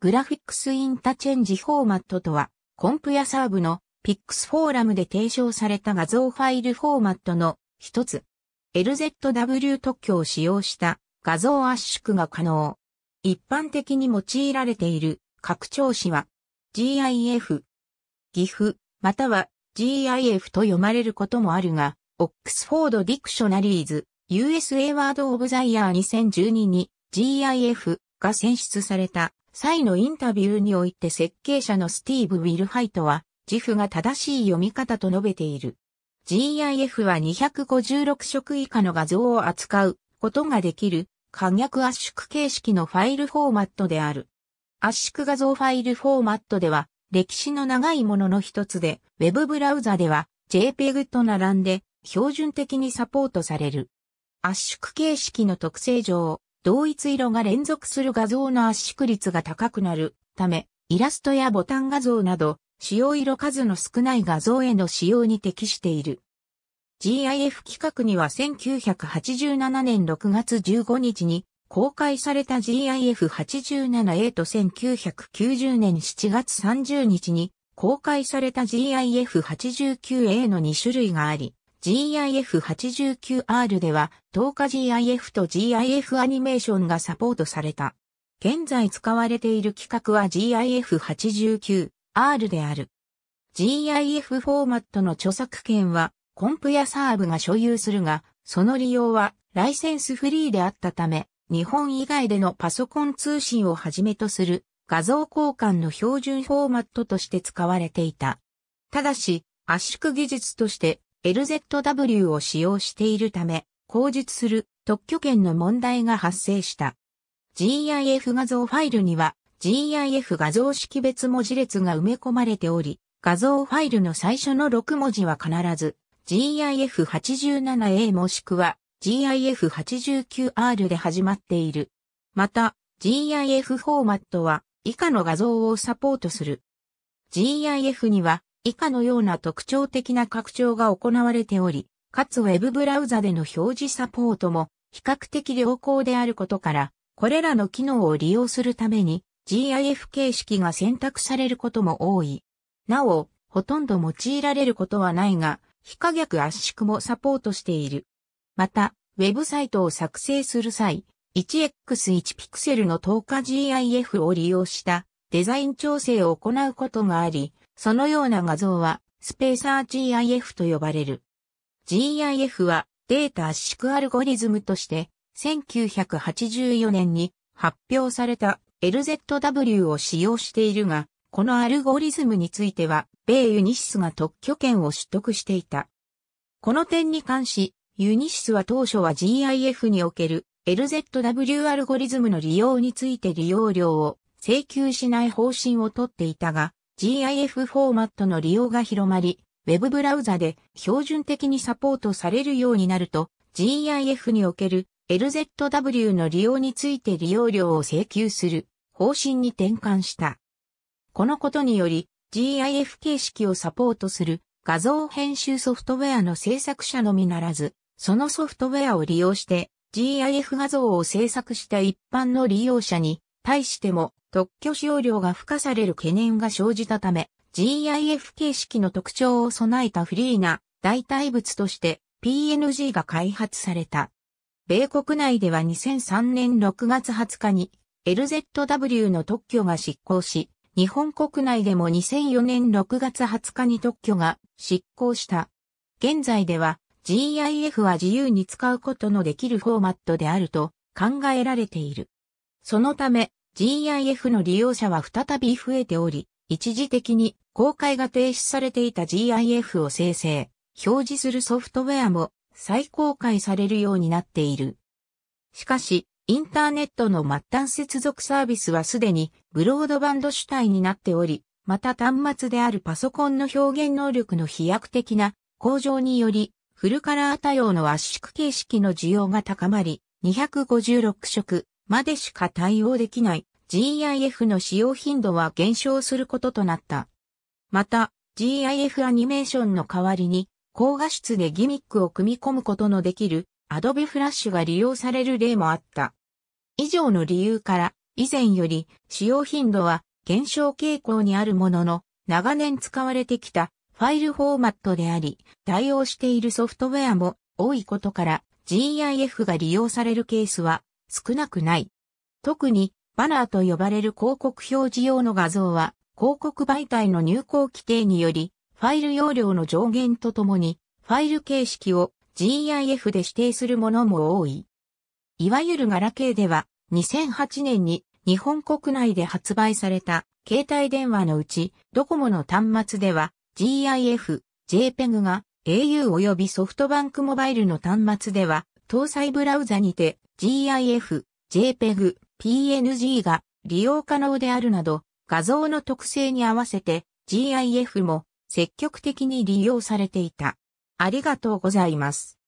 グラフィックスインタチェンジフォーマットとは、コンプやサーブの PIX フォーラムで提唱された画像ファイルフォーマットの一つ。LZW 特許を使用した画像圧縮が可能。一般的に用いられている拡張子は GIF、GIF または GIF と読まれることもあるが、オックスフォード・ディクショナリーズ USA ワード・オブ・ザ・イヤー2012に GIF が選出された際のインタビューにおいて設計者のスティーブ・ウィルハイトは、自負が正しい読み方と述べている。GIF は256色以下の画像を扱うことができる可逆圧縮形式のファイルフォーマットである。圧縮画像ファイルフォーマットでは歴史の長いものの一つでウェブブラウザでは JPEG と並んで標準的にサポートされる。圧縮形式の特性上、同一色が連続する画像の圧縮率が高くなるため、イラストやボタン画像など、使用色数の少ない画像への使用に適している。GIF 規格には1987年6月15日に公開された GIF87A と1990年7月30日に公開された GIF89A の2種類があり、GIF89R では、10日 GIF と GIF アニメーションがサポートされた。現在使われている規格は GIF89R である。GIF フォーマットの著作権は、コンプやサーブが所有するが、その利用はライセンスフリーであったため、日本以外でのパソコン通信をはじめとする画像交換の標準フォーマットとして使われていた。ただし、圧縮技術として LZW を使用しているため、口述する特許権の問題が発生した。GIF 画像ファイルには GIF 画像識別文字列が埋め込まれており、画像ファイルの最初の6文字は必ず GIF87A もしくは GIF89R で始まっている。また、GIF フォーマットは以下の画像をサポートする。GIF には以下のような特徴的な拡張が行われており、かつ Web ブラウザでの表示サポートも比較的良好であることから、これらの機能を利用するために GIF 形式が選択されることも多い。なお、ほとんど用いられることはないが、非可逆圧縮もサポートしている。また、ウェブサイトを作成する際、1x1 ピクセルの透過 GIF を利用したデザイン調整を行うことがあり、そのような画像は、スペーサー GIF と呼ばれる。GIF は、データ圧縮アルゴリズムとして、1984年に発表された LZW を使用しているが、このアルゴリズムについては、米ユニシスが特許権を取得していた。この点に関し、ユニシスは当初は GIF における LZW アルゴリズムの利用について利用料を請求しない方針をとっていたが、GIF フォーマットの利用が広まり、ウェブブラウザで標準的にサポートされるようになると、GIF における LZW の利用について利用料を請求する方針に転換した。このことにより GIF 形式をサポートする画像編集ソフトウェアの制作者のみならず、そのソフトウェアを利用して GIF 画像を制作した一般の利用者に対しても特許使用料が付加される懸念が生じたため、GIF 形式の特徴を備えたフリーな代替物として PNG が開発された。米国内では2003年6月20日に LZW の特許が執行し、日本国内でも2004年6月20日に特許が執行した。現在では GIF は自由に使うことのできるフォーマットであると考えられている。そのため GIF の利用者は再び増えており、一時的に公開が停止されていた GIF を生成、表示するソフトウェアも再公開されるようになっている。しかし、インターネットの末端接続サービスはすでにブロードバンド主体になっており、また端末であるパソコンの表現能力の飛躍的な向上により、フルカラー対応の圧縮形式の需要が高まり、256色までしか対応できない GIF の使用頻度は減少することとなった。また、GIF アニメーションの代わりに、高画質でギミックを組み込むことのできる Adobe Flash が利用される例もあった。以上の理由から、以前より使用頻度は減少傾向にあるものの、長年使われてきたファイルフォーマットであり、対応しているソフトウェアも多いことから GIF が利用されるケースは少なくない。特に、バナーと呼ばれる広告表示用の画像は、広告媒体の入稿規定により、ファイル容量の上限とともに、ファイル形式を GIF で指定するものも多い。いわゆるガラケーでは、2008年に日本国内で発売された携帯電話のうち、ドコモの端末では GIF、JPEG が au 及びソフトバンクモバイルの端末では、搭載ブラウザにて GIF、JPEG、PNG が利用可能であるなど、画像の特性に合わせて GIF も積極的に利用されていた。ありがとうございます。